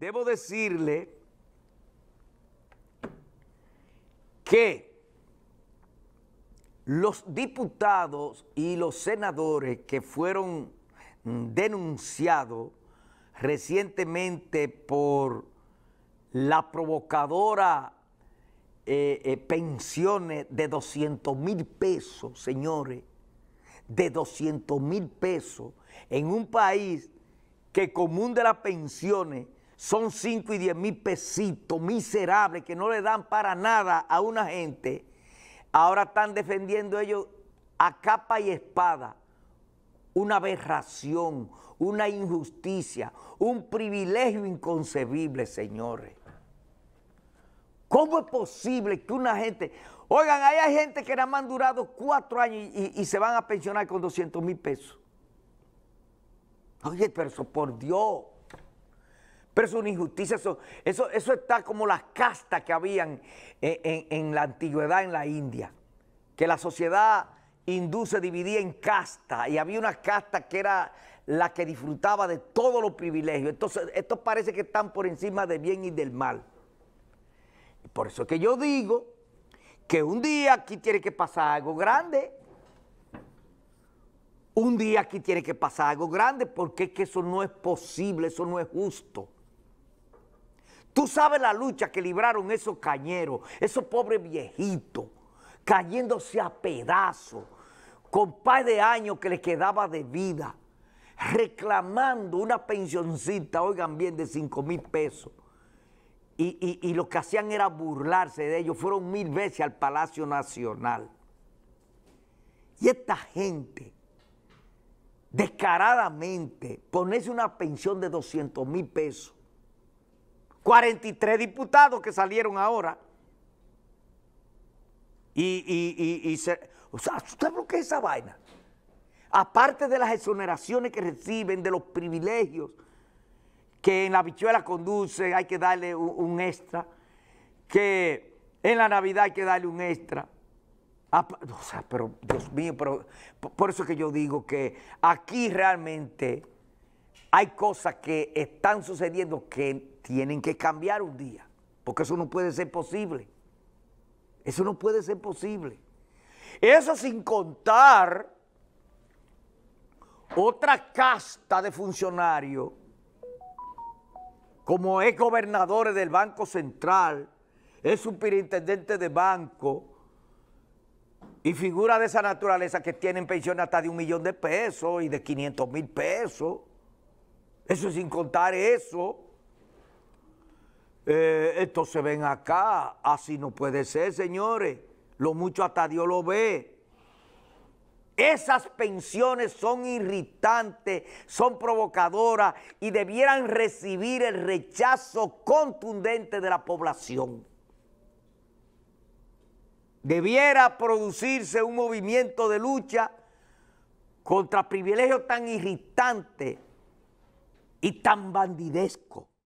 debo decirle que los diputados y los senadores que fueron denunciados recientemente por la provocadora eh, eh, pensiones de 200 mil pesos, señores, de 200 mil pesos en un país que común de las pensiones son 5 y 10 mil pesitos miserables que no le dan para nada a una gente, ahora están defendiendo ellos a capa y espada una aberración, una injusticia, un privilegio inconcebible, señores. ¿Cómo es posible que una gente... Oigan, ahí hay gente que nada más han durado cuatro años y, se van a pensionar con 200 mil pesos. Oye, pero eso por Dios. Pero es una injusticia, eso, eso, está como las castas que habían en, la antigüedad en la India, que la sociedad hindú se dividía en castas y había una casta que era la que disfrutaba de todos los privilegios. Entonces, esto parece que están por encima del bien y del mal. Por eso es que yo digo que un día aquí tiene que pasar algo grande. Un día aquí tiene que pasar algo grande porque es que eso no es posible, eso no es justo. Tú sabes la lucha que libraron esos cañeros, esos pobres viejitos, cayéndose a pedazos, con par de años que les quedaba de vida, reclamando una pensioncita, oigan bien, de 5 mil pesos. Y, lo que hacían era burlarse de ellos. Fueron mil veces al Palacio Nacional. Y esta gente, descaradamente, ponese una pensión de 200 mil pesos 43 diputados que salieron ahora. Y, se, o sea, ¿usted es esa vaina? Aparte de las exoneraciones que reciben, de los privilegios que en la bichuela conduce, hay que darle un, extra, que en la Navidad hay que darle un extra. o sea, pero Dios mío, pero por eso que yo digo que aquí realmente hay cosas que están sucediendo que tienen que cambiar un día, porque eso no puede ser posible. Eso no puede ser posible. Eso sin contar otra casta de funcionarios como es gobernadores del Banco Central, es superintendente de banco y figuras de esa naturaleza que tienen pensiones hasta de un millón de pesos y de 500 mil pesos eso sin contar eso. Eh, esto se ven acá. Así no puede ser, señores. Lo mucho hasta Dios lo ve. Esas pensiones son irritantes, son provocadoras y debieran recibir el rechazo contundente de la población. Debiera producirse un movimiento de lucha contra privilegios tan irritantes y tan bandidesco